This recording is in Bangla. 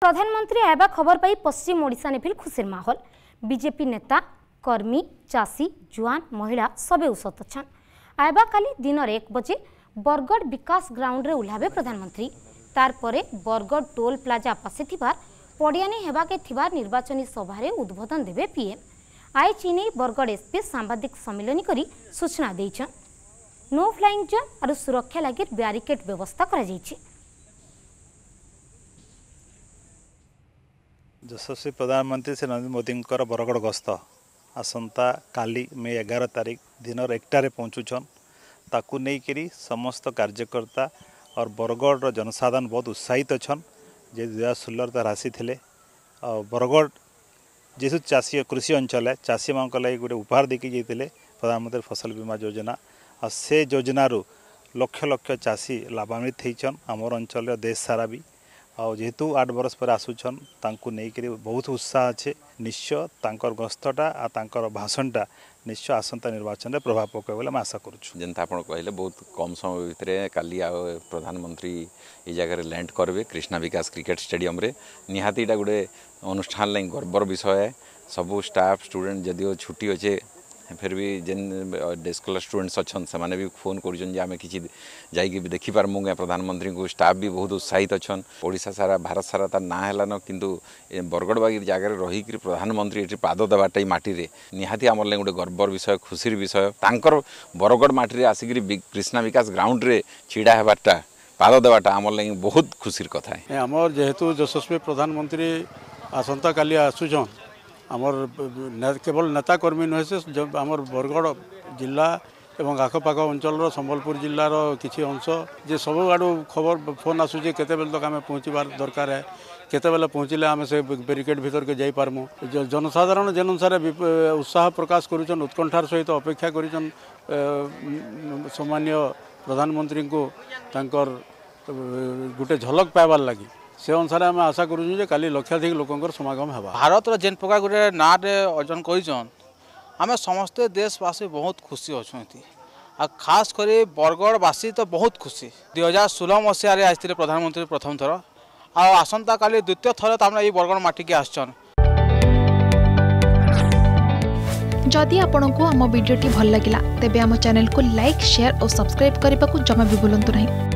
प्रधानमंत्री आया खबर पाई पश्चिम ओडा ने फिर खुशीर माहौल बीजेपी नेता कर्मी चाषी जुआन महिला सबे उसत अच्छा आया काली दिन एक बजे बरगढ़ विकास ग्राउंड रे उल्हावे प्रधानमंत्री तारपर बरगढ़ टोल प्लाजा पासे थिबार पड़ियानी हेबाके थिबार निर्वाचन सभारे उद्बोधन देवे पीएम आए चीने बरगढ़ एसपी सांबादिक सम्मिलन करी सूचना देछन नो फ्लाइंग जोन और सुरक्षा लगी ब्यारिकेड व्यवस्था करा जाइछी यशस्वी प्रधानमंत्री श्री नरेन्द्र मोदी बरगढ़ गस्त ଆସନ୍ତା କାଲି ମେ ଏଗାର ତାରିଖ ଦିନର ଏକଟାରେ ପହଞ୍ଚୁଛନ୍ ତାକୁ ନେଇକରି ସମସ୍ତ କାର୍ଯ୍ୟକର୍ତ୍ତା और बरगढ़ जनसाधारण बहुत उत्साहित अच्छन जे दुई हजार आसी और बरगढ़ जेसु चाषी कृषि अंचल है चाषी मान लगे गोटे उपहार देखी प्रधानमंत्री फसल बीमा योजना और से योजन रु लक्ष लक्ष चाषी लाभान्वित होमर आमर अंचल देश सारा भी ଆଉ ଯେହେତୁ ଆଠ ବରଷ ପରେ ଆସୁଛନ୍ ତାଙ୍କୁ ନେଇକରି ବହୁତ ଉତ୍ସାହ ଅଛେ ନିଶ୍ଚୟ ତାଙ୍କର ଗସ୍ତଟା ଆଉ ତାଙ୍କର ଭାଷଣଟା ନିଶ୍ଚୟ ଆସନ୍ତା ନିର୍ବାଚନରେ ପ୍ରଭାବ ପକାଇବ ବୋଲି ଆମେ ଆଶା କରୁଛୁ ଯେମିତି ଆପଣ କହିଲେ ବହୁତ କମ୍ ସମୟ ଭିତରେ କାଲି ଆଉ ପ୍ରଧାନମନ୍ତ୍ରୀ ଏ ଜାଗାରେ ଲ୍ୟାଣ୍ଡ କରିବେ କ୍ରିଷ୍ଣା ବିକାଶ କ୍ରିକେଟ୍ ଷ୍ଟାଡିୟମ୍ରେ ନିହାତି ଏଇଟା ଗୋଟେ ଅନୁଷ୍ଠାନ ଲାଗି ଗର୍ବର ବିଷୟ ସବୁ ଷ୍ଟାଫ୍ ଷ୍ଟୁଡ଼େଣ୍ଟ ଯଦିଓ ଛୁଟି ଅଛେ ফের বি যেন স্কলার স্টুডেন্টস অছন সেমানে বি ফোন করছেন যে আমি কিছু যাইকি দেখি পারমু প্রধানমন্ত্রী স্টাফ বি বহুত উৎসাহিত অছন ওড়িশা সারা ভারত সারা তার না হেলান কিন্তু বরগড় বাগির জায়গায় রহিকি প্রধানমন্ত্রী এটি পাদ দেওয়াটাই মাটিরে নিহাতি আমার লাগে গোটে গর্বর বিষয় খুশির বিষয় তাঁকর বরগড় মাটিরে আসিকি কৃষ্ণা বিকাশ গ্রাউন্ডরে ছিড়া হবারটা পাদ দেওয়াটা আমার লাগে বহুত খুশির কথা আমার যেহেতু যশস্বী প্রধানমন্ত্রী আসন্তা কালি আসুছন আমার কেবল নেতাকর্মী নুহেঁ সে আমার বরগড় জেলা এবং আখপাখ অঞ্চলর সম্বলপুর জেলার কিছু অংশ যে সবুআড়ু খবর ফোন আসুছে কেতবেলে তক আমি পৌঁছবার দরকার হ্যাঁ কেতবেলে পৌঁছলে আমি সে ব্যারিকেড ভিতরকে যাইপারমু জনসাধারণ যে অনুসারে উৎসাহ প্রকাশ করুছেন উৎকণ্ঠার সহিত অপেক্ষা করছেন সম্মানীয় প্রধানমন্ত্রী তাঁর গোটে ঝলক পাইবার লাগি সে অনুসারে আমি আশা করুছু যে কালি লক্ষাধিক লোকর সমাগম হবা ভারতের যে প্রকার গোটে নাঁটে অর্জন করছেন আমি সমস্ত দেশবাসী বহুত খুশি অনেক আর খাস করে বরগড়বাসী তো বহুত খুশি দুই হাজার ষোলো মশায় আসলে প্রধানমন্ত্রী প্রথম থর আসন্তকালি দ্বিতীয় থর তাহলে এই বরগড় মাটিকে আসছেন যদি আপনার আমার ভিডিওটি ভাল লাগিলা তেবে আমার চ্যানেলকে লাইক সেয়ার ও সবসক্রাইব করা জমা বি ভুলতু না